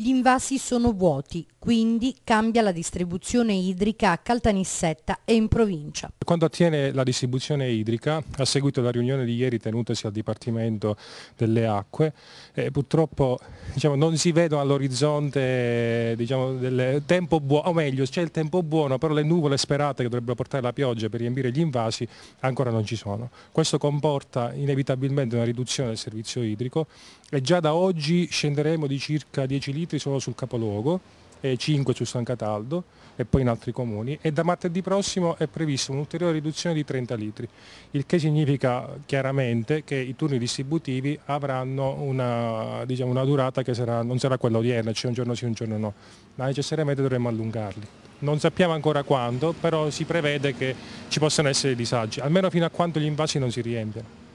Gli invasi sono vuoti, quindi cambia la distribuzione idrica a Caltanissetta e in provincia. Quando attiene la distribuzione idrica, a seguito della riunione di ieri tenutasi al Dipartimento delle Acque, eh, purtroppo diciamo, non si vedono all'orizzonte diciamo, del tempo buono, o meglio c'è il tempo buono, però le nuvole sperate che dovrebbero portare la pioggia per riempire gli invasi ancora non ci sono. Questo comporta inevitabilmente una riduzione del servizio idrico e già da oggi scenderemo di circa 10 litri siti solo sul capoluogo, e 5 su San Cataldo e poi in altri comuni e da martedì prossimo è prevista un'ulteriore riduzione di 30 litri, il che significa chiaramente che i turni distributivi avranno una, diciamo, una durata che sarà, non sarà quella odierna, cioè un giorno sì, un giorno no, ma necessariamente dovremmo allungarli. Non sappiamo ancora quando, però si prevede che ci possano essere disagi, almeno fino a quando gli invasi non si riempiano.